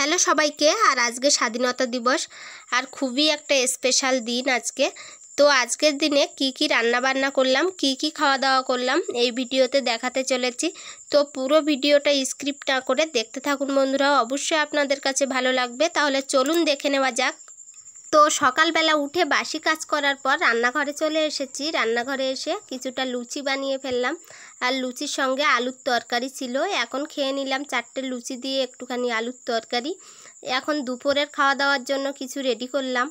hello সবাইকে আর আজকে স্বাধীনতা দিবস আর খুবই একটা স্পেশাল দিন আজকে তো আজকের দিনে কি কি রান্না বান্না করলাম কি কি খাওয়া দাওয়া করলাম এই ভিডিওতে দেখাতে চলেছি তো পুরো ভিডিওটা স্ক্রিপ্ট না করে দেখতে থাকুন বন্ধুরা অবশ্যই আপনাদের কাছে ভালো লাগবে তাহলে চলুন দেখে নেওয়া যাক তো সকালবেলা উঠে বাসি কাজ করার পর রান্নাঘরে চলে এসেছি রান্নাঘরে এসে কিছুটা লুচি বানিয়ে ফেললাম আর লুচির সঙ্গে আলুর তরকারি ছিল এখন খেয়ে নিলাম চারটে লুচি দিয়ে একটুখানি আলুর তরকারি এখন দুপুরের খাওয়া দাওয়ার জন্য কিছু রেডি করলাম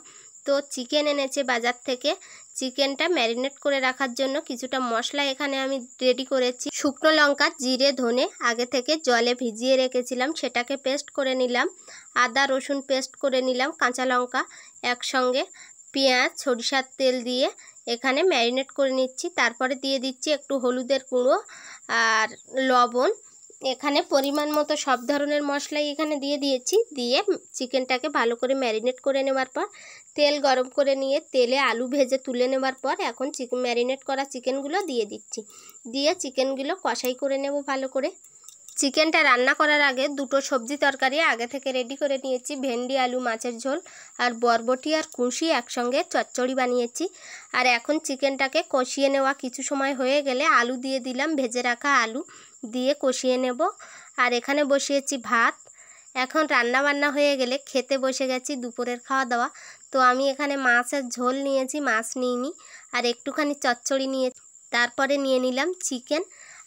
তো চিকেন এনেছে বাজার থেকে চিকেনটা ম্যারিনেট করে রাখার জন্য কিছুটা মশলা এখানে আমি রেডি করেছি শুকনো লঙ্কা জিরে ধনে আগে থেকে জলে ভিজিয়ে রেখেছিলাম সেটাকে পেস্ট করে নিলাম আদা রসুন পেস্ট করে নিলাম কাঁচা লঙ্কা একসঙ্গে পেঁয়াজ সরিষার তেল দিয়ে এখানে ম্যারিনেট করে নিচ্ছি তারপরে দিয়ে দিচ্ছি একটু হলুদের গুঁড়ো আর লবণ এখানে পরিমাণ মতো সব ধরনের মশলাই এখানে দিয়ে দিয়েছি দিয়ে চিকেনটাকে ভালো করে ম্যারিনেট করে নেওয়ার পর তেল গরম করে নিয়ে তেলে আলু ভেজে তুলে নেওয়ার পর এখন চিকেন ম্যারিনেট করা চিকেনগুলো দিয়ে দিচ্ছি দিয়ে চিকেনগুলো কষাই করে নেব ভালো করে চিকেনটা রান্না করার আগে দুটো সবজি তরকারি আগে থেকে রেডি করে নিয়েছি ভেন্ডি আলু মাছের ঝোল আর বরবটি আর কুঁশি একসঙ্গে চচ্চড়ি বানিয়েছি আর এখন চিকেনটাকে কষিয়ে নেওয়া কিছু সময় হয়ে গেলে আলু দিয়ে দিলাম ভেজে রাখা আলু দিয়ে কষিয়ে নেব আর এখানে বসিয়েছি ভাত এখন রান্না বান্না হয়ে গেলে খেতে বসে গেছি দুপুরের খাওয়া দাওয়া তো আমি এখানে মাছের ঝোল নিয়েছি মাছ নিইনি আর একটুখানি চচ্চড়ি নিয়ে তারপরে নিয়ে নিলাম চিকেন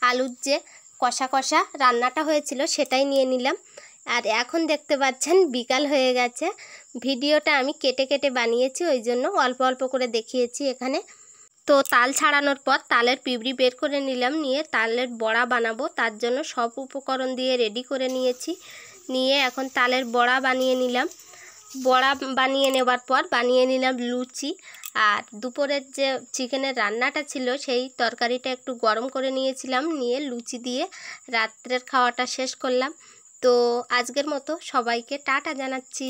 আলুর যে কষা কষা রান্নাটা হয়েছিল সেটাই নিয়ে নিলাম আর এখন দেখতে পাচ্ছেন বিকাল হয়ে গেছে ভিডিওটা আমি কেটে কেটে বানিয়েছি ওই জন্য অল্প অল্প করে দেখিয়েছি এখানে তো তাল ছাড়ানোর পর তালের পিবড়ি বের করে নিলাম নিয়ে তালের বড়া বানাবো তার জন্য সব উপকরণ দিয়ে রেডি করে নিয়েছি নিয়ে এখন তালের বড়া বানিয়ে নিলাম বড়া বানিয়ে নেবার পর বানিয়ে নিলাম লুচি আর দুপুরের যে চিকেনের রান্নাটা ছিল সেই তরকারিটা একটু গরম করে নিয়েছিলাম নিয়ে লুচি দিয়ে রাত্রের খাওয়াটা শেষ করলাম তো আজকের মতো সবাইকে টাটা জানাচ্ছি